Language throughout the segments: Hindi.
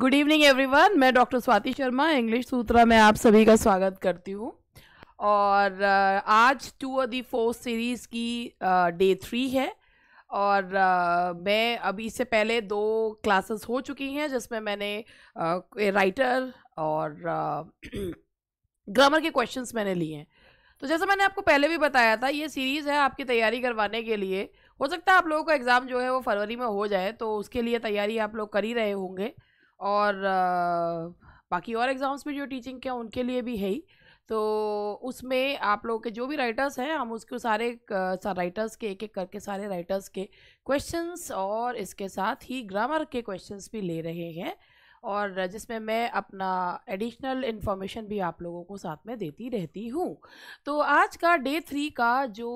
गुड इवनिंग एवरीवन मैं डॉक्टर स्वाति शर्मा इंग्लिश सूत्रा में आप सभी का स्वागत करती हूँ और आज टू दी फोर्थ सीरीज़ की डे थ्री है और मैं अभी इससे पहले दो क्लासेस हो चुकी हैं जिसमें मैंने राइटर और ग्रामर के क्वेश्चंस मैंने लिए हैं तो जैसा मैंने आपको पहले भी बताया था ये सीरीज़ है आपकी तैयारी करवाने के लिए हो सकता है आप लोगों का एग्ज़ाम जो है वो फरवरी में हो जाए तो उसके लिए तैयारी आप लोग कर ही रहे होंगे और बाकी और एग्ज़ाम्स में जो टीचिंग के उनके लिए भी है ही तो उसमें आप लोगों के जो भी राइटर्स हैं हम उसको सारे राइटर्स के एक एक करके सारे राइटर्स के क्वेश्चंस और इसके साथ ही ग्रामर के क्वेश्चंस भी ले रहे हैं और जिसमें मैं अपना एडिशनल इन्फॉर्मेशन भी आप लोगों को साथ में देती रहती हूँ तो आज का डे थ्री का जो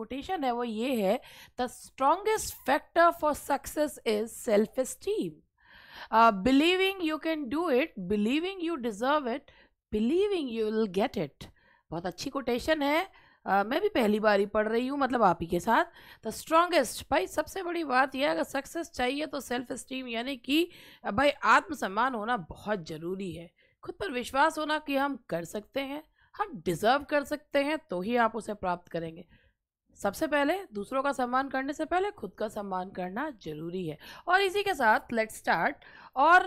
कोटेशन है वो ये है the strongest factor for success is self esteem believing you can do it believing you deserve it believing you will get it बहुत अच्छी कोटेशन है मैं भी पहली बार ही पढ़ रही हूँ मतलब आप ही के साथ द स्ट्रॉन्गेस्ट भाई सबसे बड़ी बात यह है अगर सक्सेस चाहिए तो सेल्फ स्टीम यानी कि भाई आत्मसम्मान होना बहुत ज़रूरी है खुद पर विश्वास होना कि हम कर सकते हैं हम डिज़र्व कर सकते हैं तो ही आप उसे प्राप्त करेंगे सबसे पहले दूसरों का सम्मान करने से पहले खुद का सम्मान करना ज़रूरी है और इसी के साथ लेट स्टार्ट और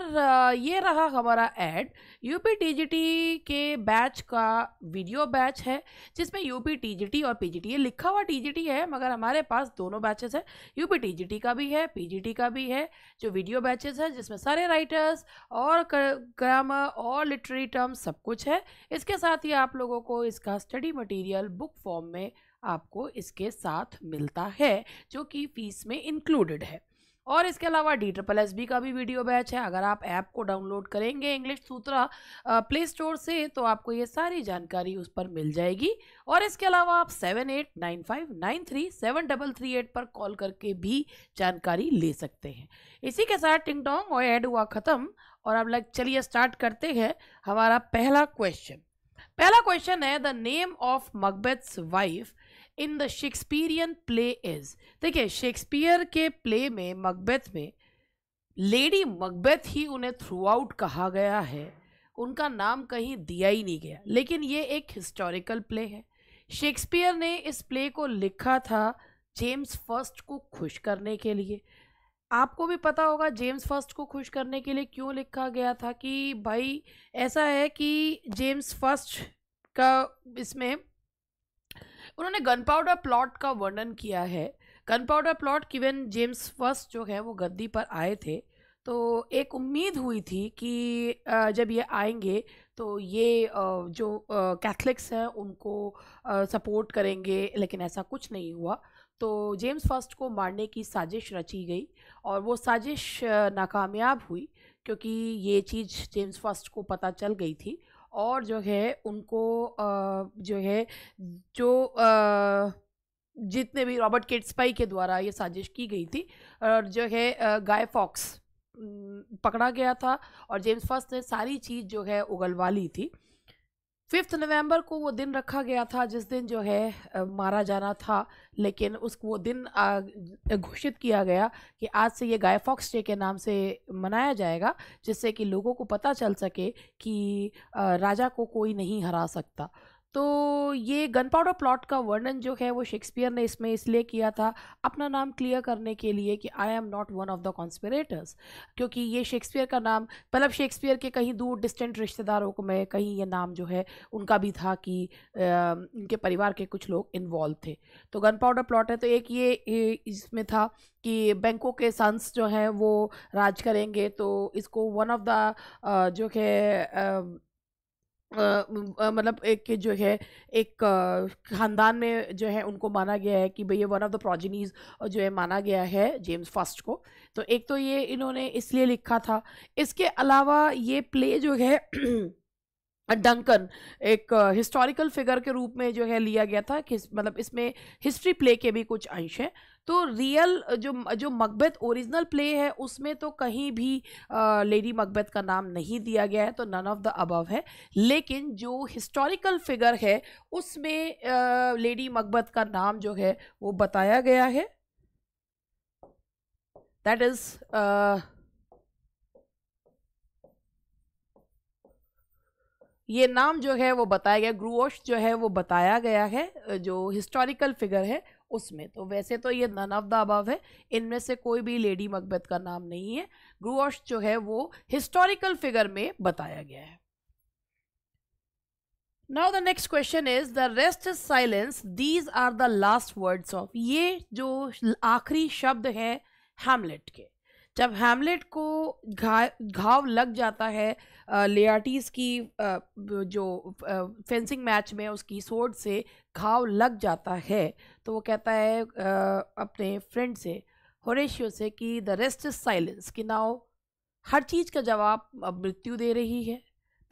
ये रहा हमारा एड यूपी टीजीटी के बैच का वीडियो बैच है जिसमें यूपी टीजीटी और पीजीटी ये लिखा हुआ टीजीटी है मगर हमारे पास दोनों बैचेस है यूपी टीजीटी का भी है पीजीटी का भी है जो वीडियो बैचेस है जिसमें सारे राइटर्स और ग्रामर और लिटरेरी टर्म सब कुछ है इसके साथ ही आप लोगों को इसका स्टडी मटीरियल बुक फॉर्म में आपको इसके साथ मिलता है जो कि फीस में इंक्लूडेड है और इसके अलावा डी ट्रिपल एस बी का भी वीडियो बैच है अगर आप ऐप को डाउनलोड करेंगे इंग्लिश सूत्रा प्ले स्टोर से तो आपको ये सारी जानकारी उस पर मिल जाएगी और इसके अलावा आप seven eight nine five nine three seven double three eight पर कॉल करके भी जानकारी ले सकते हैं इसी के साथ टिंग टोंग और ऐड हुआ ख़त्म और अब लाइक चलिए स्टार्ट करते हैं हमारा पहला क्वेश्चन पहला क्वेश्चन है the name of Macbeth's wife in the Shakespearean play is देखिए शेक्सपियर के प्ले में मकबैथ में लेडी मकबैथ ही उन्हें थ्रू आउट कहा गया है उनका नाम कहीं दिया ही नहीं गया लेकिन ये एक हिस्टोरिकल प्ले है शेक्सपियर ने इस प्ले को लिखा था जेम्स फर्स्ट को खुश करने के लिए आपको भी पता होगा जेम्स फर्स्ट को खुश करने के लिए क्यों लिखा गया था कि भाई ऐसा है कि जेम्स फर्स्ट का इसमें उन्होंने गन पाउडर प्लॉट का वर्णन किया है गन पाउडर प्लॉट किवन जेम्स फर्स्ट जो है वो गद्दी पर आए थे तो एक उम्मीद हुई थी कि जब ये आएंगे तो ये जो कैथलिक्स हैं उनको सपोर्ट करेंगे लेकिन ऐसा कुछ नहीं हुआ तो जेम्स फर्स्ट को मारने की साजिश रची गई और वो साजिश नाकामयाब हुई क्योंकि ये चीज़ जेम्स फर्स्ट को पता चल गई थी और जो है उनको जो है जो जितने भी रॉबर्ट किट्सपाई के द्वारा ये साजिश की गई थी और जो है गाय फॉक्स पकड़ा गया था और जेम्स फर्स्ट ने सारी चीज़ जो है उगलवा ली थी फिफ्थ नवंबर को वो दिन रखा गया था जिस दिन जो है आ, मारा जाना था लेकिन उस वो दिन घोषित किया गया कि आज से ये गाय फॉक्स डे के नाम से मनाया जाएगा जिससे कि लोगों को पता चल सके कि आ, राजा को कोई नहीं हरा सकता तो ये गन पाउडर प्लॉट का वर्णन जो है वो शेक्सपियर ने इसमें इसलिए किया था अपना नाम क्लियर करने के लिए कि I am not one of the conspirators क्योंकि ये शेक्सपियर का नाम मतलब शेक्सपियर के कहीं दूर डिस्टेंट रिश्तेदारों को में कहीं ये नाम जो है उनका भी था कि इनके परिवार के कुछ लोग इन्वॉल्व थे तो गन पाउडर प्लॉट है तो एक ये इसमें था कि बैंकों के सन्स जो हैं वो राज करेंगे तो इसको वन ऑफ द जो है मतलब एक जो है एक ख़ानदान में जो है उनको माना गया है कि भैया वन ऑफ द प्रोजनीज जो है माना गया है जेम्स फर्स्ट को तो एक तो ये इन्होंने इसलिए लिखा था इसके अलावा ये प्ले जो है डंकन एक हिस्टोरिकल फिगर के रूप में जो है लिया गया था कि मतलब इसमें हिस्ट्री प्ले के भी कुछ अंश हैं तो रियल जो जो मकबेथ ओरिजिनल प्ले है उसमें तो कहीं भी आ, लेडी मकबेथ का नाम नहीं दिया गया है तो नन ऑफ द अबव है लेकिन जो हिस्टोरिकल फिगर है उसमें आ, लेडी मकबेथ का नाम जो है वो बताया गया है दैट इज़ ये नाम जो है वो बताया गया ग्रुओश जो है वो बताया गया है जो हिस्टोरिकल फिगर है उसमें तो वैसे तो ये नन ऑफ द अबव है इनमें से कोई भी लेडी मकबेथ का नाम नहीं है ग्रुवॉश जो है वो हिस्टोरिकल फिगर में बताया गया है now the next question is the rest is silence these are the last words of ये जो आखिरी शब्द है हैमलेट के जब हैमलेट को घाव लग जाता है लेआटीज़ की जो फेंसिंग मैच में उसकी सोर्ड से घाव लग जाता है तो वो कहता है अपने फ्रेंड से होरेशियो से कि द रेस्ट इज़ साइलेंस कि नाओ हर चीज़ का जवाब अब मृत्यु दे रही है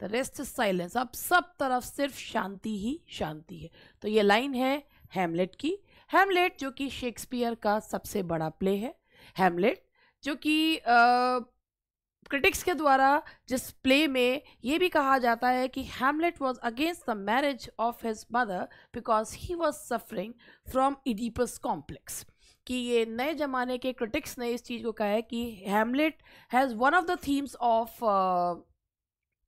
द रेस्ट इज साइलेंस अब सब तरफ सिर्फ शांति ही शांति है तो ये लाइन है हेमलेट की हेमलेट जो कि शेक्सपियर का सबसे बड़ा प्ले है हेमलेट जो कि क्रिटिक्स के द्वारा जिस प्ले में ये भी कहा जाता है कि Hamlet was against the marriage of his mother because he was suffering from Oedipus complex कि ये नए ज़माने के क्रिटिक्स ने इस चीज़ को कहा है कि Hamlet has one of the themes of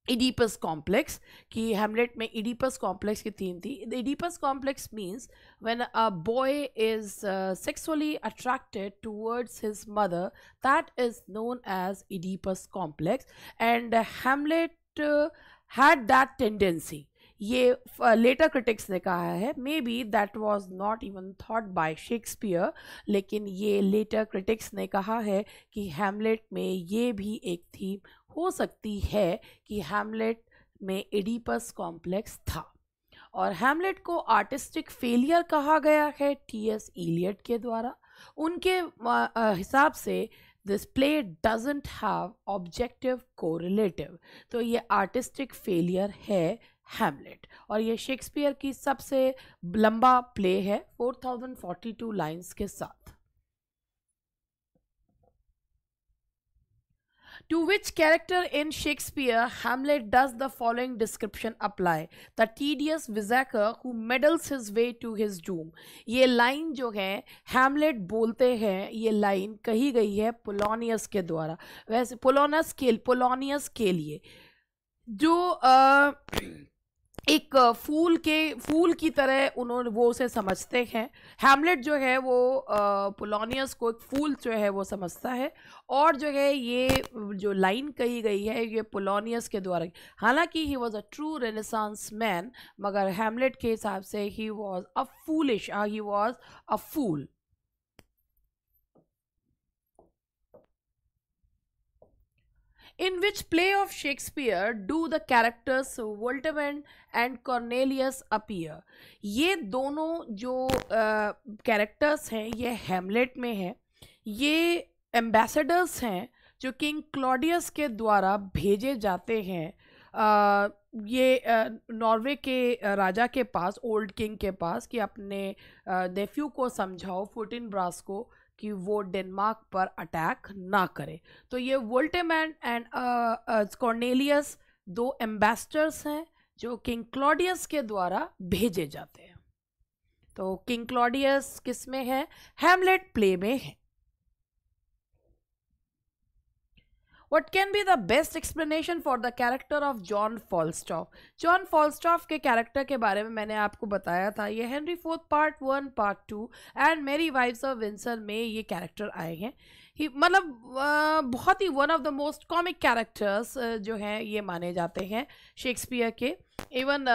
Oedipus complex कि Hamlet में Oedipus complex की theme the Oedipus complex means when a boy is uh, sexually attracted towards his mother that is known as Oedipus complex and Hamlet uh, had that tendency ये लेटर क्रिटिक्स ने कहा है may be that was not even thought by Shakespeare लेकिन ये लेटर क्रिटिक्स ने कहा है कि हेमलेट में ये भी एक थीम हो सकती है कि हेमलेट में एडिपस कॉम्प्लेक्स था और हेमलेट को आर्टिस्टिक फेलियर कहा गया है टी एस एलियट के द्वारा उनके हिसाब से this play doesn't have objective correlative तो ये आर्टिस्टिक फेलियर है हैमलेट और ये शेक्सपियर की सबसे लंबा प्ले है 4042 लाइंस के साथ to which character in Shakespeare Hamlet does the following description apply the tedious wiseacre who meddles his way to his doom ये लाइन जो है हैमलेट बोलते हैं ये लाइन कही गई है पोलोनियस के द्वारा वैसे पोलोनस के पोलोनियस के लिए जो आ, एक फूल के फूल की तरह उन्होंने वो उसे समझते हैं हैमलेट जो है वो पोलोनियस को एक फूल जो है वो समझता है और जो है ये जो लाइन कही गई है ये पोलोनियस के द्वारा हालांकि he was a true renaissance man मगर हैमलेट के हिसाब से he was a foolish he was a fool In which play of Shakespeare do the characters Voltaire and Cornelius appear ये दोनों जो कैरेक्टर्स हैं ये हेमलेट में हैं ये एम्बेसडर्स हैं जो किंग क्लॉडियस के द्वारा भेजे जाते हैं आ, ये नॉर्वे के राजा के पास ओल्ड किंग के पास कि अपने नेफ्यू को समझाओ फोर्टिन ब्रास को कि वो डेनमार्क पर अटैक ना करे तो ये वोल्टेमैन एंड कॉर्नेलियस दो एम्बेसडर्स हैं जो किंग क्लॉडियस के द्वारा भेजे जाते हैं तो किंग क्लॉडियस किस में है हेमलेट प्ले में है what can be the best explanation for the character of John Falstaff John Falstaff के कैरेक्टर के बारे में मैंने आपको बताया था ये Henry fourth part one part two and merry wives of Windsor में ये कैरेक्टर आए हैं ही मतलब बहुत ही one of the most comic characters जो हैं ये माने जाते हैं शेक्सपियर के इवन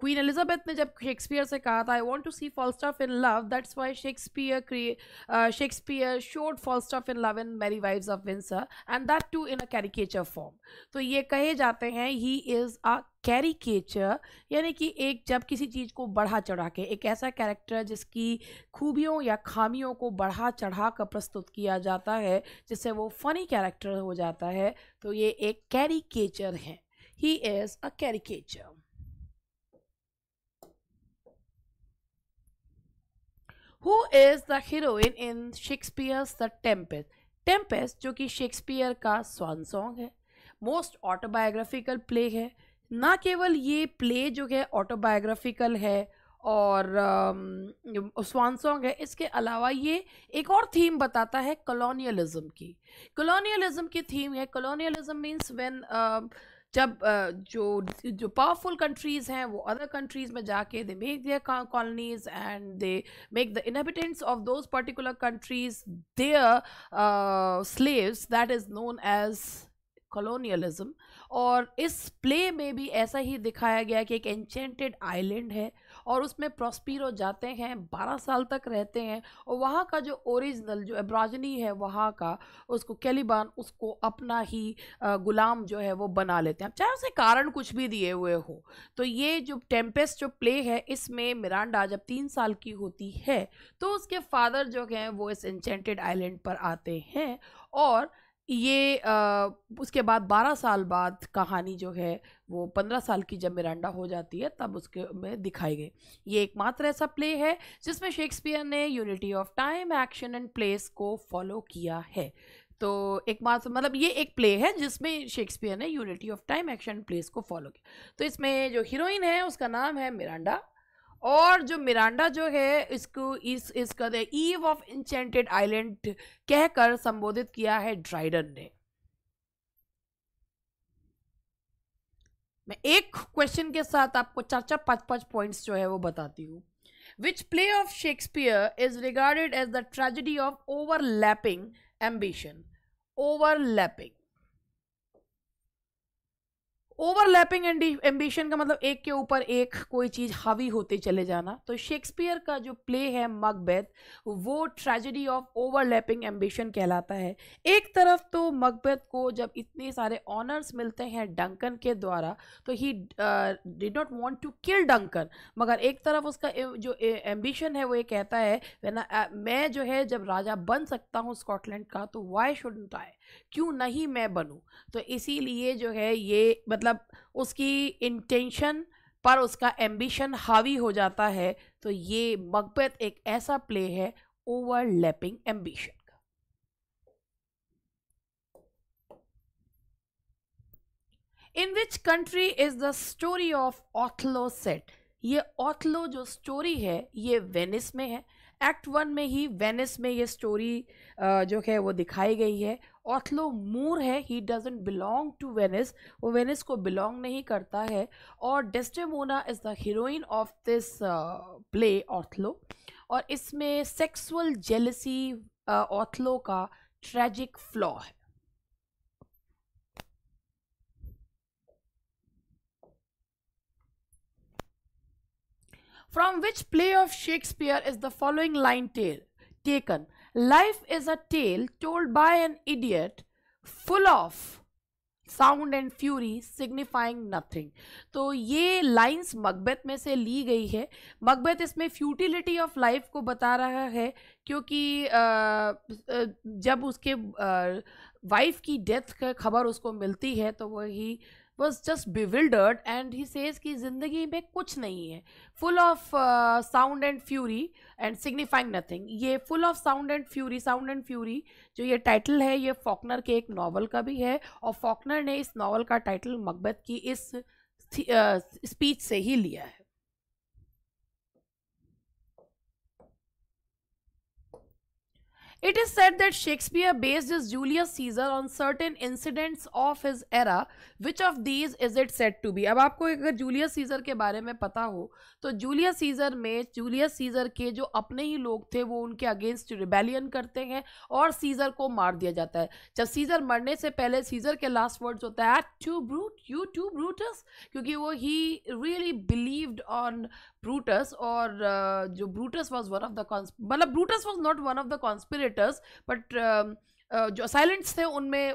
क्वीन एलिजाबेथ ने जब शेक्सपियर से कहा था I want to see Falstaff in love that's why Shakespeare Shakespeare showed Falstaff in love in merry wives of Windsor and that too in a caricature form तो ये कहे जाते हैं ही इज़ अ कैरिकेचर यानी कि एक जब किसी चीज़ को बढ़ा चढ़ा के एक ऐसा कैरेक्टर जिसकी खूबियों या खामियों को बढ़ा चढ़ा कर प्रस्तुत किया जाता है जिससे वो फ़नी कैरेक्टर हो जाता है तो ये एक कैरिकेचर है he is a caricature who is the heroine in Shakespeare's the Tempest Tempest जो कि शेक्सपियर का स्वान सॉन्ग है मोस्ट ऑटोबायोग्राफिकल प्ले है ना केवल ये प्ले जो है ऑटोबायोग्राफिकल है और स्वान सॉन्ग है इसके अलावा ये एक और थीम बताता है कॉलोनियलिज्म की कॉलोनियलिज्म की थीम है कॉलोनियलिज्म मींस व्हेन जब जो जो पावरफुल कंट्रीज़ हैं वो अदर कंट्रीज़ में जाके they make their colonies and they make the inhabitants of those particular countries their slaves that is known as colonialism और इस प्ले में भी ऐसा ही दिखाया गया कि एक एंचेंटेड आइलैंड है और उसमें प्रोस्पीरो जाते हैं बारह साल तक रहते हैं और वहाँ का जो ओरिजिनल जो एब्राजनी है वहाँ का उसको कैलिबान उसको अपना ही गुलाम जो है वो बना लेते हैं चाहे उसे कारण कुछ भी दिए हुए हो तो ये जो टेम्पेस जो प्ले है इसमें मिरांडा जब तीन साल की होती है तो उसके फादर जो हैं वो इस एंचेंटेड आइलैंड पर आते हैं और ये आ, उसके बाद 12 साल बाद कहानी जो है वो 15 साल की जब मिरांडा हो जाती है तब उसके में दिखाई गई ये एकमात्र ऐसा प्ले है जिसमें शेक्सपियर ने unity of time action and place को फॉलो किया है तो एक मतलब ये एक प्ले है जिसमें शेक्सपियर ने unity of time action place को फॉलो किया तो इसमें जो हीरोइन है उसका नाम है मिरांडा और जो मिरांडा जो है इसको इस इसका ईव ऑफ इंचेंटेड आइलैंड कहकर संबोधित किया है ड्राइडन ने मैं एक क्वेश्चन के साथ आपको चार चार पांच पांच पॉइंट्स जो है वो बताती हूँ which play of Shakespeare is regarded as the tragedy of overlapping ambition overlapping overlapping ambition का मतलब एक के ऊपर एक कोई चीज़ हावी होते चले जाना तो शेक्सपियर का जो प्ले है मकबेथ वो ट्रेजेडी ऑफ ओवरलैपिंग एम्बिशन कहलाता है एक तरफ तो मकबेथ को जब इतने सारे ऑनर्स मिलते हैं डंकन के द्वारा तो he did not want to kill Duncan मगर एक तरफ उसका जो एम्बिशन है वो ये कहता है ना uh, मैं जो है जब राजा बन सकता हूँ स्कॉटलैंड का तो वाई शुड आई क्यों नहीं मैं बनूं तो इसीलिए जो है ये मतलब उसकी इंटेंशन पर उसका एम्बिशन हावी हो जाता है तो ये मकबत एक ऐसा प्ले है overlapping ambition in which country is the story of Othello set ये ऑथलो जो स्टोरी है ये वेनिस में है एक्ट वन में ही वेनिस में ये स्टोरी जो है वो दिखाई गई है ऑथलो मूर है he doesn't belong to Venice वो वेनिस को बिलोंग नहीं करता है और Desdemona is the heroine of this play Othello और इसमें सेक्सुअल जेलसी ऑथलो का ट्रेजिक फ्लॉ है From which play of Shakespeare is the following line ta taken? Life is a tale told by an idiot full of sound and fury signifying nothing तो ये लाइन्स मकबैत में से ली गई है मकबैत इसमें फ्यूटिलिटी ऑफ लाइफ को बता रहा है क्योंकि जब उसके वाइफ की डेथ का खबर उसको मिलती है तो वही was just bewildered and he says कि ज़िंदगी में कुछ नहीं है full of sound and fury and signifying nothing ये full of sound and fury sound and fury जो ये टाइटल है ये फॉकनर के एक नावल का भी है और फॉकनर ने इस नावल का टाइटल मकबत की इस स्पीच uh, से ही लिया है It is said that Shakespeare based his Julius Caesar on certain incidents of his era, which of these is it set to be अब आपको अगर जूलियस सीजर के बारे में पता हो तो जूलियस सीजर में जूलियस सीजर के जो अपने ही लोग थे वो उनके अगेंस्ट रिबेलियन करते हैं और सीजर को मार दिया जाता है जब सीजर मरने से पहले सीजर के लास्ट वर्ड्स होता है tu Brute you too Brutus क्योंकि वो ही रियली बिलीव्ड ऑन ब्रूटस और uh, जो Brutus was one of the मतलब Brutus was not one of the conspirators but जो साइलेंट्स थे उनमें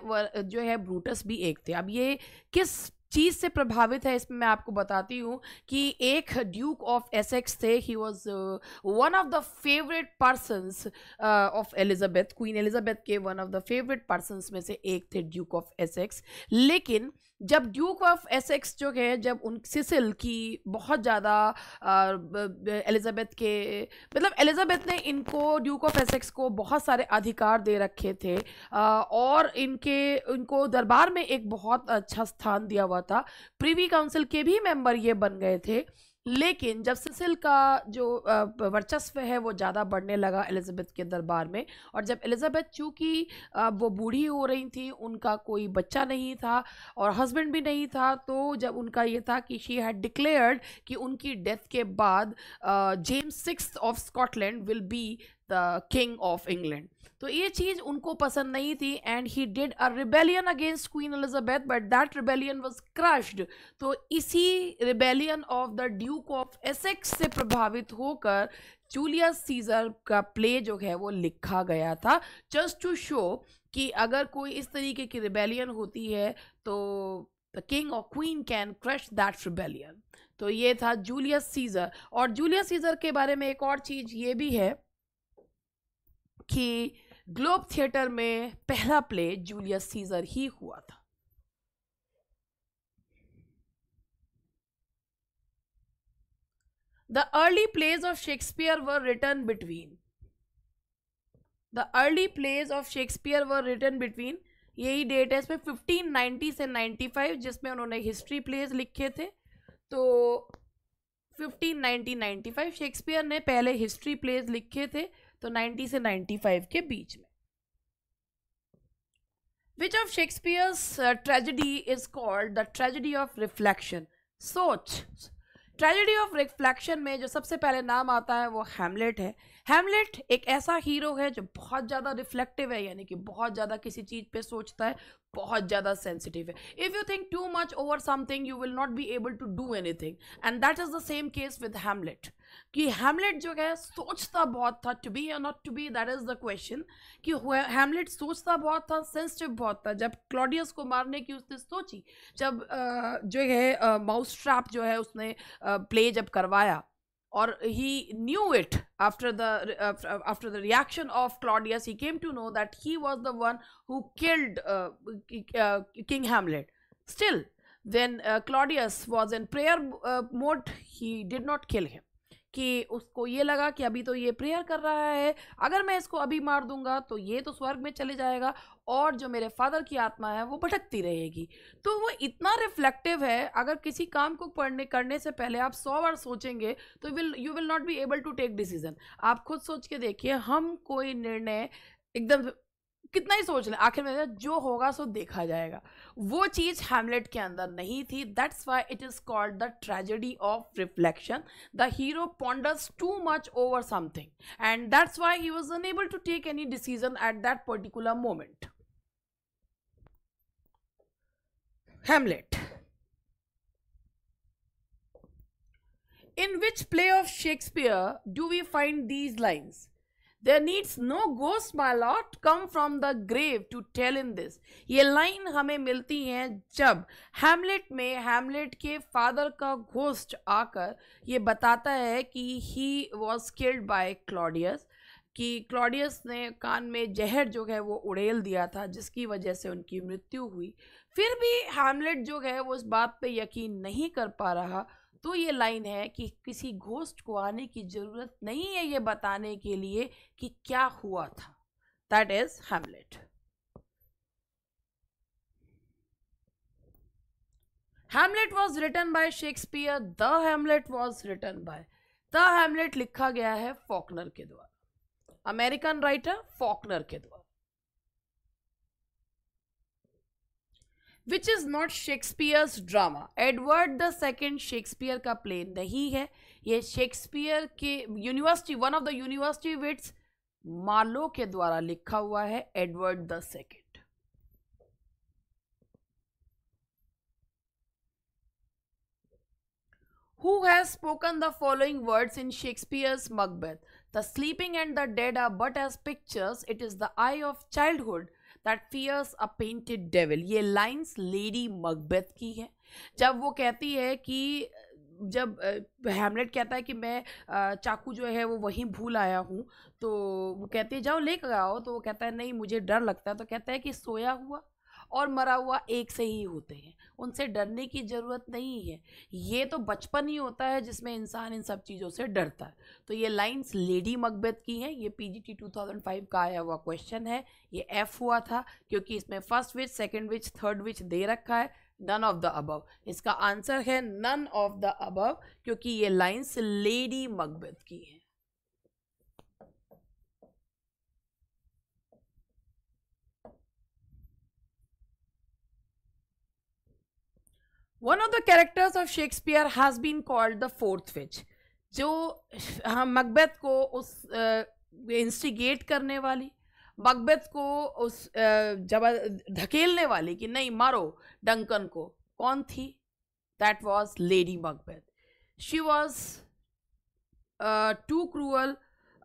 जो है ब्रूटस भी एक थे अब ये किस चीज़ से प्रभावित है इसमें मैं आपको बताती हूँ कि एक ड्यूक ऑफ एसेक्स थे he was one of the favourite persons of Elizabeth Queen Elizabeth के one of the favourite persons में से एक थे ड्यूक ऑफ एसेक्स लेकिन uh, जब ड्यूक ऑफ एसेक्स जो है जब उन सिसिल की बहुत ज़्यादा एलिजाबेथ के मतलब एलिजाबेथ ने इनको ड्यूक ऑफ एसेक्स को बहुत सारे अधिकार दे रखे थे आ, और इनके इनको दरबार में एक बहुत अच्छा स्थान दिया हुआ था प्रीवी काउंसिल के भी मेंबर ये बन गए थे लेकिन जब सिसिल का जो वर्चस्व है वो ज़्यादा बढ़ने लगा एलिज़ाबेथ के दरबार में और जब एलिज़ाबेथ चूँकि वो बूढ़ी हो रही थी उनका कोई बच्चा नहीं था और हस्बैंड भी नहीं था तो जब उनका ये था कि शी हैड डिक्लेयर्ड कि उनकी डेथ के बाद James six of Scotland will be the king of England तो ये चीज़ उनको पसंद नहीं थी and he did a rebellion against Queen Elizabeth but that rebellion was crushed तो इसी rebellion of the Duke of Essex से प्रभावित होकर जूलियस सीजर का प्ले जो है वो लिखा गया था जस्ट टू शो कि अगर कोई इस तरीके की रिबेलियन होती है तो द किंग और queen can crush that rebellion तो ये था जूलियस सीजर और जूलियस सीजर के बारे में एक और चीज़ ये भी है कि ग्लोब थिएटर में पहला प्ले जूलियस सीजर ही हुआ था the early plays of Shakespeare were written between the early plays of Shakespeare were written between यही डेट है इसमें फिफ्टीन 1590 से फाइव जिसमें उन्होंने हिस्ट्री प्लेज लिखे थे तो फिफ्टीन 1590 फाइव शेक्सपियर ने पहले हिस्ट्री प्लेज लिखे थे तो 90 से 95 के बीच में which of Shakespeare's tragedy is called the tragedy of reflection सोच ट्रेजिडी ऑफ रिफ्लेक्शन में जो सबसे पहले नाम आता है वो हेमलेट है हेमलेट एक ऐसा हीरो है जो बहुत ज़्यादा रिफ्लेक्टिव है यानी कि बहुत ज़्यादा किसी चीज़ पे सोचता है बहुत ज़्यादा सेंसिटिव है if you think too much over something you will not be able to do anything and that is the same case with Hamlet कि हेमलेट जो है सोचता बहुत था टू बी या not to be that is the question कि हेमलेट सोचता बहुत था सेंसिटिव बहुत था जब क्लॉडियस को मारने की उसने सोची जब जो है माउस ट्रैप जो है उसने प्ले जब करवाया और he knew it after the uh, uh, after the reaction of Claudius, he came to know that he was the one who killed uh, uh King Hamlet. Still, when uh, Claudius was in prayer mode, he did not kill him. कि उसको ये लगा कि अभी तो ये प्रेयर कर रहा है अगर मैं इसको अभी मार दूंगा तो ये तो स्वर्ग में चले जाएगा और जो मेरे फादर की आत्मा है वो भटकती रहेगी तो वो इतना रिफ्लेक्टिव है अगर किसी काम को पढ़ने करने से पहले आप सौ बार सोचेंगे तो will you will not be able to take decision आप खुद सोच के देखिए हम कोई निर्णय एकदम कितना ही सोच लें आखिर में जो होगा सो देखा जाएगा वो चीज़ हैमलेट के अंदर नहीं थी that's why it is called the tragedy of reflection the hero ponders too much over something and that's why he was unable to take any decision at that particular moment Hamlet in which play of Shakespeare do we find these lines there needs no ghost my lord come from the grave to tell in this ये लाइन हमें मिलती है जब हेमलेट में हेमलेट के फादर का घोस्ट आकर ये बताता है कि he was killed by Claudius कि क्लॉडियस ने कान में जहर जो है वो उड़ेल दिया था जिसकी वजह से उनकी मृत्यु हुई फिर भी हेमलेट जो है वो इस बात पे यकीन नहीं कर पा रहा तो ये लाइन है कि किसी घोस्ट को आने की ज़रूरत नहीं है ये बताने के लिए कि क्या हुआ था that is Hamlet Hamlet was written by Shakespeare the Hamlet was written by the Hamlet लिखा गया है फॉकनर के द्वारा अमेरिकन राइटर फॉकनर के द्वारा which is not Shakespeare's drama Edward the second Shakespeare का प्ले नहीं है ये शेक्सपियर के university one of the university wits Marlowe के द्वारा लिखा हुआ है Edward the second Who has spoken the following words in Shakespeare's Macbeth? The sleeping and the dead are but as pictures, it is the eye of childhood that fears a painted devil ये लाइंस लेडी मकबेथ की है जब वो कहती है कि जब हैमलेट कहता है कि मैं चाकू जो है वो वहीं भूल आया हूँ तो वो कहती है जाओ लेकर आओ तो वो कहता है नहीं मुझे डर लगता है तो कहता है कि सोया हुआ और मरा हुआ एक से ही होते हैं उनसे डरने की ज़रूरत नहीं है ये तो बचपन ही होता है जिसमें इंसान इन सब चीज़ों से डरता है तो ये लाइंस लेडी मकबेत की हैं ये पी 2005 का आया हुआ क्वेश्चन है ये एफ़ हुआ था क्योंकि इसमें first witch second witch third witch दे रखा है नन ऑफ द अबव इसका आंसर है नन ऑफ द अबव क्योंकि ये लाइन्स लेडी मकबेथ की हैं one of the characters of Shakespeare has been called the fourth witch जो हम हाँ, मकबेथ को उस इंस्टिगेट करने वाली मकबेथ को उस जब धकेलने वाली कि नहीं मारो डंकन को कौन थी that was Lady Macbeth she was too cruel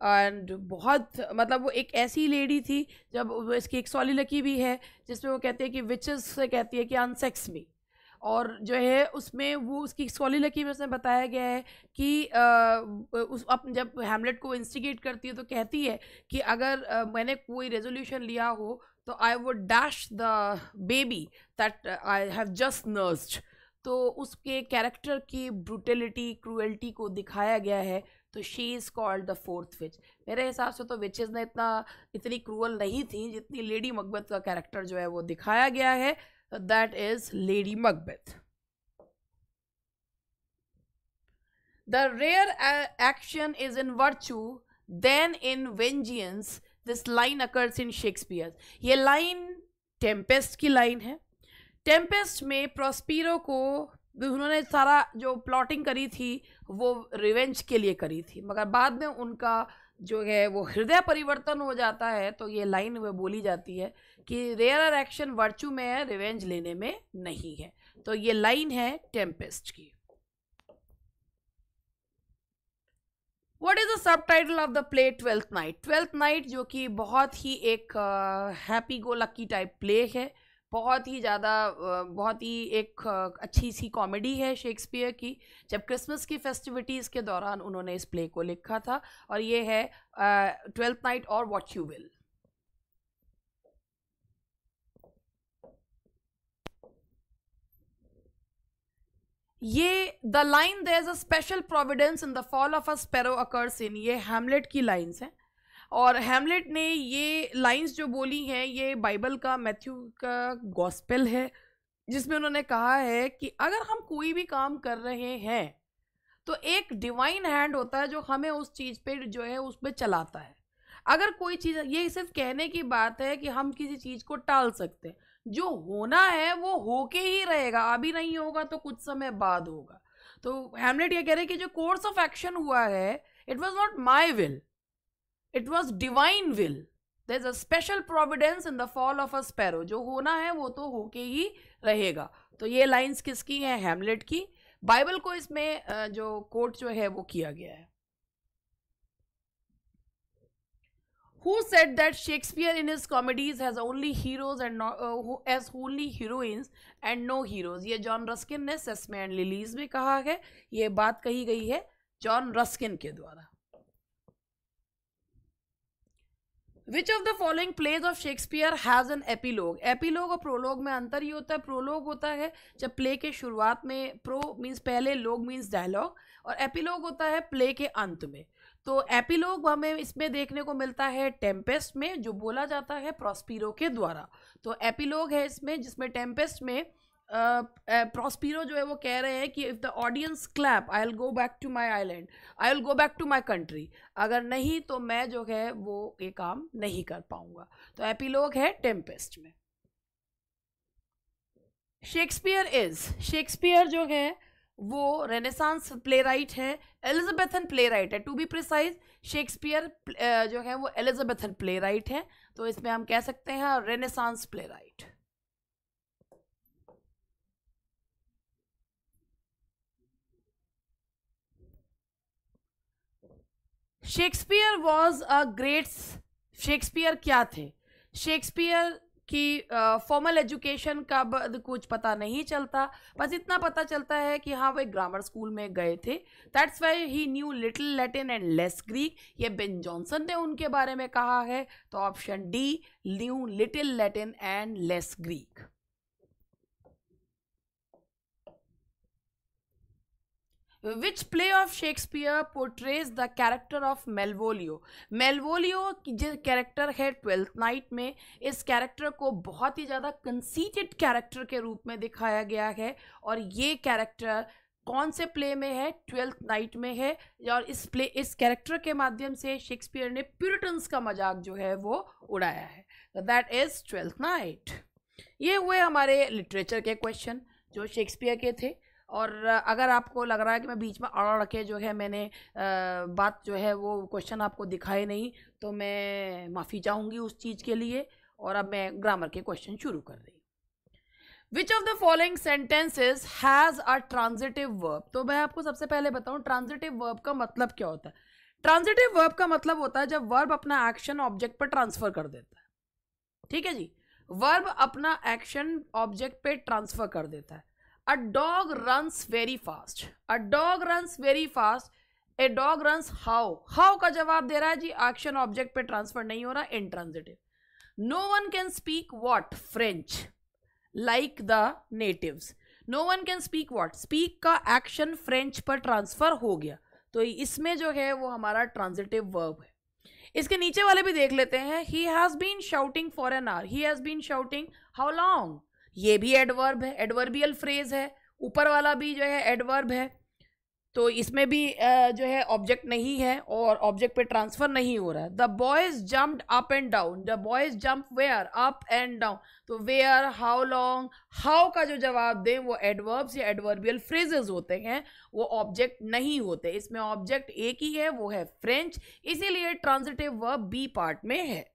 and बहुत मतलब वो एक ऐसी लेडी थी जब इसकी एक सॉली लकी भी है जिसमें वो कहती है कि विचेस से कहती है कि अनसेक्स मी और जो है उसमें वो उसकी लकी में उसमें बताया गया है कि आ, उस अप जब हेमलेट को इंस्टिगेट करती है तो कहती है कि अगर आ, मैंने कोई रेजोल्यूशन लिया हो तो I would dash the baby that I have just nursed तो उसके कैरेक्टर की ब्रूटेलिटी क्रूएल्टी को दिखाया गया है तो she is called the fourth witch मेरे हिसाब से तो विचेज़ ने इतना इतनी क्रूअल नहीं थी जितनी लेडी मकबत का कैरेक्टर जो है वो दिखाया गया है that is Lady Macbeth. The rare uh, action is in virtue, then in vengeance. This line occurs in Shakespeare. ye line tempest ki line hai tempest mein prospero ko उन्होंने सारा जो प्लॉटिंग करी थी वो रिवेंज के लिए करी थी मगर बाद में उनका जो है वो हृदय परिवर्तन हो जाता है तो ये लाइन वह बोली जाती है कि रेयर एक्शन वर्चू में है रिवेंज लेने में नहीं है तो ये लाइन है टेम्पेस्ट की what is the subtitle of the play Twelfth Night Twelfth Night जो कि बहुत ही एक happy go lucky type play है बहुत ही ज़्यादा बहुत ही एक अच्छी सी कॉमेडी है शेक्सपियर की जब क्रिसमस की फेस्टिविटीज़ के दौरान उन्होंने इस प्ले को लिखा था और ये है ट्वेल्थ नाइट और वॉट यू विल ये the line there is a special providence in the fall of a sparrow occurs in ये हेमलेट की लाइन्स हैं और हेमलेट ने ये लाइंस जो बोली हैं ये बाइबल का मैथ्यू का गॉस्पेल है जिसमें उन्होंने कहा है कि अगर हम कोई भी काम कर रहे हैं तो एक डिवाइन हैंड होता है जो हमें उस चीज़ पे जो है उस पर चलाता है अगर कोई चीज़ ये सिर्फ कहने की बात है कि हम किसी चीज़ को टाल सकते हैं जो होना है वो होके ही रहेगा अभी नहीं होगा तो कुछ समय बाद होगा तो हेमलेट ये कह रहे हैं कि जो कोर्स ऑफ एक्शन हुआ है it was not my will it was divine will the is a special providence in the fall of a sparrow जो होना है वो तो होके ही रहेगा तो ये लाइन्स किसकी हैं हेमलेट की बाइबल को इसमें जो कोट जो है वो किया गया है who said that shakespeare in his comedies has only heroes and no, uh, who, as only heroines and no heroes ये जॉन रस्किन ने सेसमे एंड लिलीज में कहा है ये बात कही गई है जॉन रस्किन के द्वारा which of the following plays of Shakespeare has an epilogue epilogue और प्रोलोग में अंतर ही होता है प्रोलोग होता है जब प्ले के शुरुआत में प्रो मीन्स पहले लोग मीन्स डायलॉग और एपीलोग होता है प्ले के अंत में तो एपीलोग हमें इसमें देखने को मिलता है टेम्पेस्ट में जो बोला जाता है प्रॉस्पीरो के द्वारा तो एपीलोग है इसमें जिसमें टेम्पेस्ट में प्रॉस्पिरो जो है वो कह रहे हैं कि if the audience clap I will go back to my island I will go back to my country अगर नहीं तो मैं जो है वो ये काम नहीं कर पाऊंगा तो एपिलोग है टेम्पेस्ट में शेक्सपियर इज शेक्सपियर जो है वो रेनेसांस प्ले राइट है एलिजाबेथन प्ले राइट है टू बी प्रिसाइज शेक्सपियर जो है वो एलिजाबेथन प्ले राइट है तो इसमें हम कह सकते हैं Renaissance playwright Shakespeare was a great Shakespeare क्या थे शेक्सपियर कि फॉर्मल एजुकेशन का कुछ पता नहीं चलता बस इतना पता चलता है कि हाँ वो एक ग्रामर स्कूल में गए थे that's why he knew little Latin and less Greek ये बेन जॉनसन ने उनके बारे में कहा है तो option D knew little Latin and less Greek which play of Shakespeare portrays the character of Malvolio Malvolio जो कैरेक्टर है ट्वेल्थ नाइट में इस कैरेक्टर को बहुत ही ज़्यादा कंसीटेड कैरेक्टर के रूप में दिखाया गया है और ये कैरेक्टर कौन से प्ले में है ट्वेल्थ नाइट में है और इस प्ले इस कैरेक्टर के माध्यम से शेक्सपियर ने प्यूरिटन्स का मजाक जो है वो उड़ाया है दैट इज़ ट्वेल्थ नाइट ये हुए हमारे लिटरेचर के क्वेश्चन जो शेक्सपियर के थे और अगर आपको लग रहा है कि मैं बीच में अड़ के जो है मैंने बात जो है वो क्वेश्चन आपको दिखाए नहीं तो मैं माफ़ी चाहूँगी उस चीज़ के लिए और अब मैं ग्रामर के क्वेश्चन शुरू कर रही which of the following sentences has a transitive verb तो मैं आपको सबसे पहले बताऊँ ट्रांजिटिव वर्ब का मतलब क्या होता है ट्रांजिटिव वर्ब का मतलब होता है जब वर्ब अपना एक्शन ऑब्जेक्ट पर ट्रांसफर कर देता है ठीक है जी वर्ब अपना एक्शन ऑब्जेक्ट पे ट्रांसफर कर देता है a dog runs very fast a dog runs very fast a dog runs how how का जवाब दे रहा है जी एक्शन ऑब्जेक्ट पे ट्रांसफर नहीं हो रहा intransitive no one can speak what French like the native no one can speak what speak का एक्शन फ्रेंच पर ट्रांसफर हो गया तो इसमें जो है वो हमारा ट्रांजिटिव वर्ब है इसके नीचे वाले भी देख लेते हैं he has been shouting for an hour he has been shouting how long ये भी एडवर्ब है एडवर्बियल फ्रेज है ऊपर वाला भी जो है एडवर्ब है तो इसमें भी जो है ऑब्जेक्ट नहीं है और ऑब्जेक्ट पे ट्रांसफर नहीं हो रहा है the boys jumped up and down the boys jump where up and down तो वेयर हाउ लॉन्ग हाउ का जो जवाब दें वो एडवर्ब्स या एडवर्बियल फ्रेजेस होते हैं वो ऑब्जेक्ट नहीं होते इसमें ऑब्जेक्ट एक ही है वो है फ्रेंच इसीलिए ट्रांजिटिव वर्ब बी पार्ट में है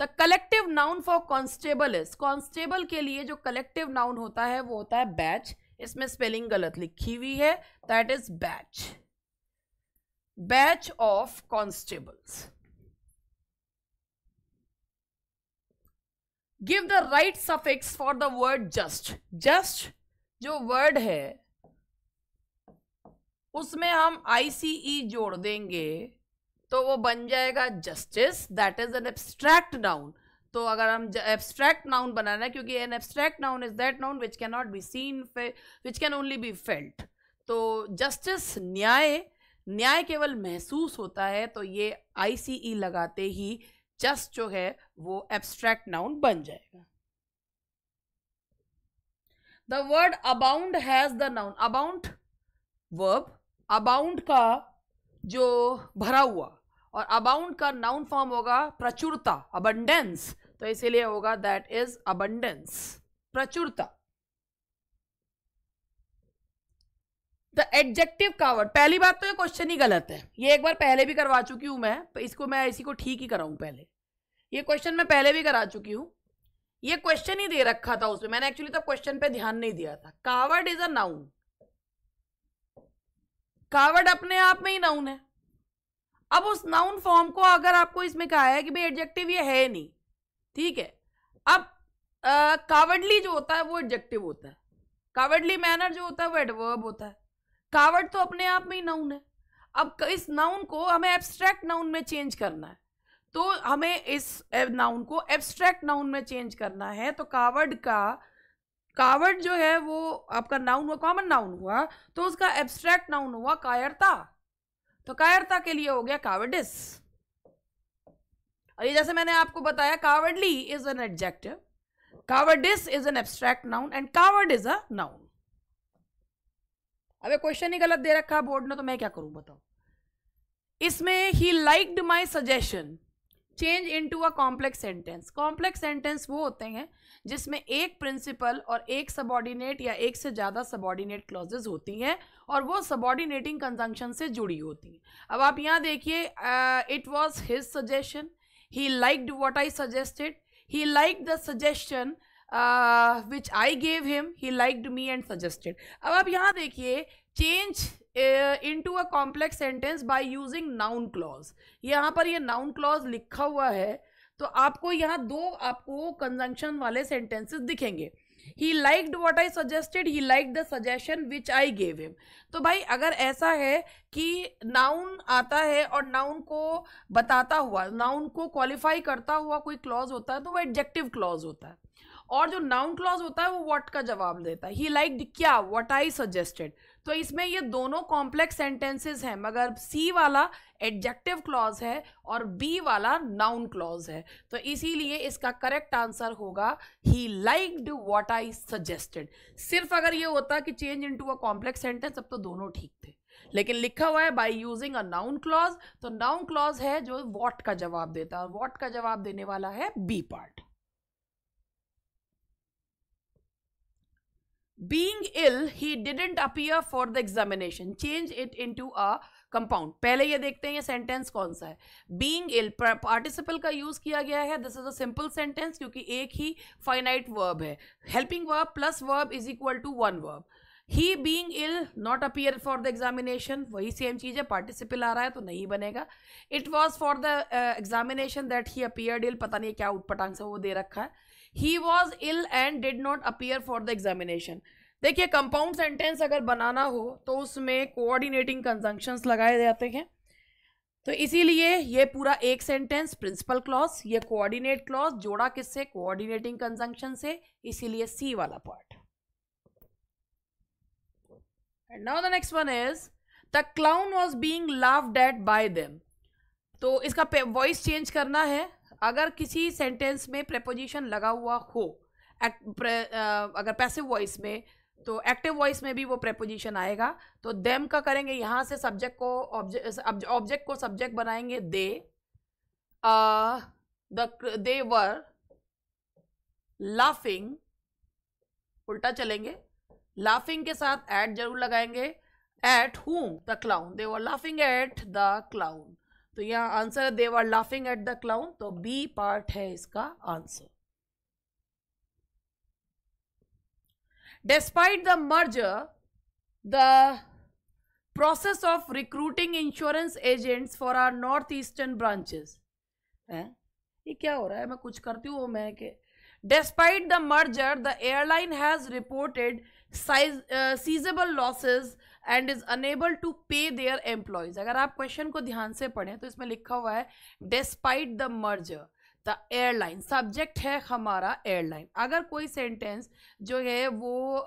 the collective noun for constable is constable के लिए जो कलेक्टिव नाउन होता है वो होता है बैच इसमें स्पेलिंग गलत लिखी हुई है that is batch batch of constables give the right suffix for the word just just जो वर्ड है उसमें हम आई सी ई जोड़ देंगे तो वो बन जाएगा justice that is an abstract noun तो अगर हम एब्स्ट्रैक्ट नाउन बनाना है क्योंकि an abstract noun is that noun which can not be seen which can only be felt तो जस्टिस न्याय न्याय केवल महसूस होता है तो ये आईसीई e लगाते ही जस्ट जो है वो एब्स्ट्रैक्ट नाउन बन जाएगा the word abound has the noun abound verb abound का जो भरा हुआ और अबाउंड का नाउन फॉर्म होगा प्रचुरता अबंडेंस तो इसीलिए होगा दैट इज अबंडेंस प्रचुरता द एडजेक्टिव कावर्ड पहली बात तो ये क्वेश्चन ही गलत है ये एक बार पहले भी करवा चुकी हूं मैं तो इसको मैं इसी को ठीक ही कराऊं पहले ये क्वेश्चन मैं पहले भी करा चुकी हूं ये क्वेश्चन ही दे रखा था उसमें मैंने एक्चुअली तब क्वेश्चन पे ध्यान नहीं दिया था coward is a noun coward अपने आप में ही नाउन है अब उस नाउन फॉर्म को अगर आपको इसमें कहा है कि भाई एडजेक्टिव ये है नहीं ठीक है अब कावडली जो होता है वो एडजेक्टिव होता है कावडली मैनर जो होता है वो एडवर्ब होता है कावड तो अपने आप में ही नाउन है अब इस नाउन को हमें एब्स्ट्रैक्ट नाउन में चेंज करना है तो हमें इस नाउन को एब्स्ट्रैक्ट नाउन में चेंज करना है तो कावड का कावड जो है वो आपका नाउन हुआ कॉमन नाउन हुआ तो उसका एब्स्ट्रैक्ट नाउन हुआ कायरता तो कायरता के लिए हो गया कावर्डिस और ये जैसे मैंने आपको बताया cowardly is an adjective cowardice is an abstract noun and coward is a noun question ही गलत दे रखा बोर्ड ने तो मैं क्या करूं बताओ इसमें he liked my suggestion change into a complex sentence complex sentence वो होते हैं जिसमें एक प्रिंसिपल और एक सबॉर्डिनेट या एक से ज़्यादा सबॉर्डिनेट क्लॉजेज होती हैं और वो सबॉर्डिनेटिंग कंजंक्शन से जुड़ी होती हैं अब आप यहाँ देखिए it was his suggestion he do what I suggested he like the suggestion which I gave him he do me and suggested अब आप यहाँ देखिए change into a complex sentence by using noun clause यहाँ पर ये नाउन क्लॉज लिखा हुआ है तो आपको यहाँ दो आपको कंजंक्शन वाले सेंटेंसेस दिखेंगे he liked what I suggested he like the suggestion which I gave him तो भाई अगर ऐसा है कि नाउन आता है और नाउन को बताता हुआ नाउन को क्वालिफाई करता हुआ कोई क्लॉज होता है तो वो एडजेक्टिव क्लॉज होता है और जो नाउन क्लॉज होता है वो वॉट का जवाब देता है ही लाइक क्या वॉट आई सजेस्टेड तो इसमें ये दोनों कॉम्प्लेक्स सेंटेंसेस हैं मगर सी वाला एडजेक्टिव क्लॉज है और बी वाला नाउन क्लॉज है तो इसीलिए इसका करेक्ट आंसर होगा he liked what I suggested सिर्फ अगर ये होता कि change into a complex sentence अब तो दोनों ठीक थे लेकिन लिखा हुआ है by using a noun clause तो नाउन क्लॉज है जो वॉट का जवाब देता है और वॉट का जवाब देने वाला है B part being ill he didn't appear for the examination change it into a compound पहले ये देखते हैं ये सेंटेंस कौन सा है बींग इल पार्टिसिपल का यूज़ किया गया है this is a simple sentence क्योंकि एक ही फाइनाइट वर्ब है helping verb plus verb is equal to one verb he being ill not appear for the examination वही सेम चीज़ है पार्टिसिपल आ रहा है तो नहीं बनेगा it was for the examination that he appear ill पता नहीं क्या उटपटांग से वो दे रखा है he was ill and did not appear for the examination देखिए कंपाउंड सेंटेंस अगर बनाना हो तो उसमें कोऑर्डिनेटिंग कंजंक्शंस लगाए जाते हैं तो इसीलिए ये पूरा एक सेंटेंस प्रिंसिपल क्लॉज ये कोऑर्डिनेट क्लॉज जोड़ा किससे कोऑर्डिनेटिंग कंजंक्शन से इसीलिए सी वाला part and now the next one is the clown was being loved by them तो इसका वॉइस चेंज करना है अगर किसी सेंटेंस में प्रपोजिशन लगा हुआ हो एक्ट अगर पैसिव वॉइस में तो एक्टिव वॉइस में भी वो प्रपोजिशन आएगा तो देम का करेंगे यहाँ से सब्जेक्ट को ऑब्जेक्ट ऑब्जेक्ट को सब्जेक्ट बनाएंगे दे दे वर लाफिंग उल्टा चलेंगे लाफिंग के साथ एट जरूर लगाएंगे at whom the clown they were laughing at the clown तो यहाँ आंसर है they were laughing at the clown तो बी पार्ट है इसका answer despite the merger the process of recruiting insurance agents for our northeastern branches है ये क्या हो रहा है मैं कुछ करती हूँ मैं के despite the merger the airline has reported size, uh, seizable losses and is unable to pay their employees अगर आप क्वेश्चन को ध्यान से पढ़ें तो इसमें लिखा हुआ है despite the merger the airline subject है हमारा एयरलाइन अगर कोई सेंटेंस जो है वो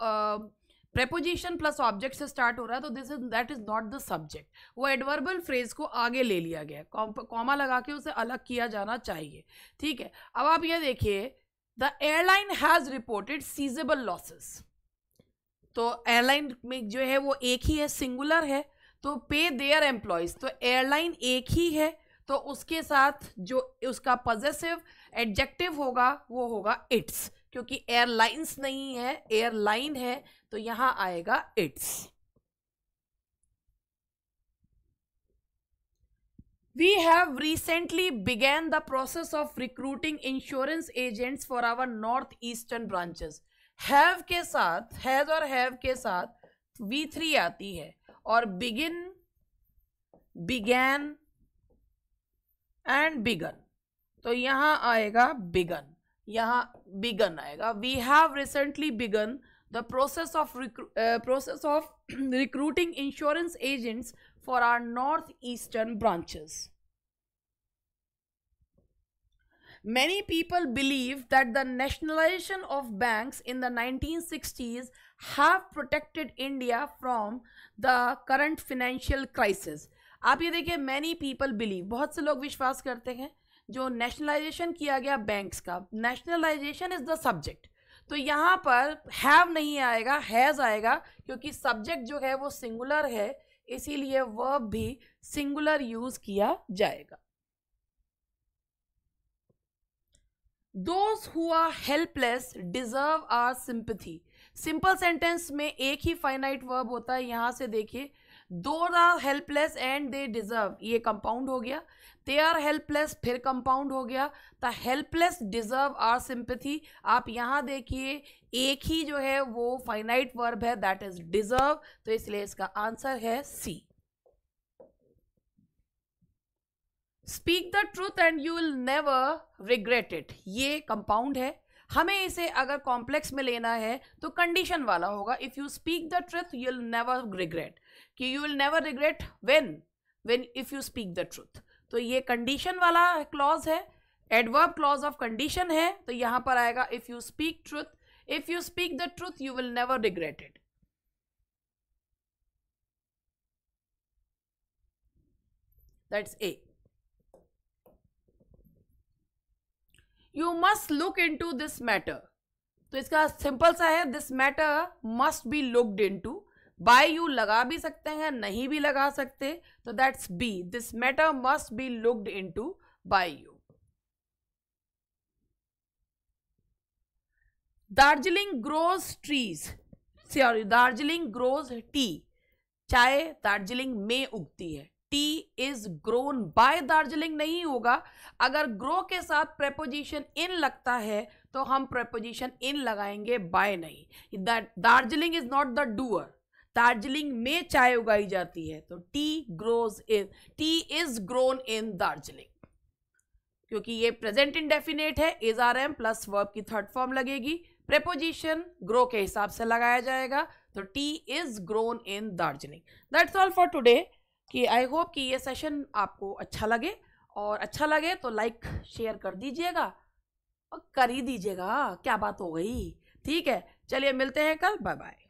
प्रेपोजिशन प्लस ऑब्जेक्ट से स्टार्ट हो रहा है तो this is that is not the subject वो एडवर्बल फ्रेज को आगे ले लिया गया है कॉमा लगा के उसे अलग किया जाना चाहिए ठीक है अब आप ये देखिए the airline has reported sizeable losses तो एयरलाइन में जो है वो एक ही है सिंगुलर है तो पे देयर एम्प्लॉयज़ तो एयरलाइन एक ही है तो उसके साथ जो उसका पॉजिटिव एडजेक्टिव होगा वो होगा इट्स क्योंकि एयरलाइंस नहीं है एयरलाइन है तो यहां आएगा it's We have recently began the process of recruiting insurance agents for our northeastern branches. Have के साथ हैज और हैव के साथ वी थ्री आती है और बिगिन बिगैन एंड बिगन तो यहाँ आएगा बिगन यहाँ बिगन आएगा we have recently begun the process of process of recruiting insurance agents for our north eastern branches Many people believe that the nationalization of banks in the 1960s have protected India from the current financial crisis. आप ये देखिए many people believe बहुत से लोग विश्वास करते हैं जो नेशनलाइजेशन किया गया बैंक्स का नेशनलाइजेशन इज़ द सब्जेक्ट तो यहाँ पर हैव नहीं आएगा हैज़ आएगा क्योंकि सब्जेक्ट जो है वो सिंगुलर है इसीलिए वर्ब भी सिंगुलर यूज़ किया जाएगा those who are helpless deserve our sympathy simple sentence में एक ही फाइनाइट वर्ब होता है यहाँ से देखिए those are helpless and they deserve ये कंपाउंड हो गया दे आर हेल्पलेस फिर कंपाउंड हो गया the helpless deserve our sympathy आप यहाँ देखिए एक ही जो है वो फाइनाइट वर्ब है दैट इज डिजर्व तो इसलिए इसका आंसर है C speak the truth and you will never regret it ये कंपाउंड है हमें इसे अगर कॉम्प्लेक्स में लेना है तो कंडीशन वाला होगा if you speak the truth you will never regret कि you will never regret when when if you speak the truth तो ये कंडीशन वाला क्लॉज है एडवर्ब क्लॉज ऑफ कंडीशन है तो यहां पर आएगा if you speak truth if you speak the truth you will never regret it that's A you must look into this matter तो इसका सिंपल सा है this matter must be looked into by you लगा भी सकते हैं नहीं भी लगा सकते तो that's B this matter must be looked into by you Darjeeling grows trees sorry Darjeeling grows tea चाय दार्जिलिंग में उगती है tea is grown by Darjeeling नहीं होगा अगर ग्रो के साथ प्रेपोजिशन इन लगता है तो हम प्रेपोजिशन इन लगाएंगे बाय नहीं Darjeeling is not the doer Darjeeling में चाय उगाई जाती है तो tea grows in tea is grown in Darjeeling क्योंकि ये प्रेजेंट डेफिनेट है is are am plus verb की थर्ड फॉर्म लगेगी प्रेपोजिशन ग्रो के हिसाब से लगाया जाएगा तो tea is grown in Darjeeling that's all for today कि आई होप कि ये सेशन आपको अच्छा लगे और अच्छा लगे तो लाइक शेयर कर दीजिएगा और कर ही दीजिएगा क्या बात हो गई ठीक है चलिए मिलते हैं कल बाय बाय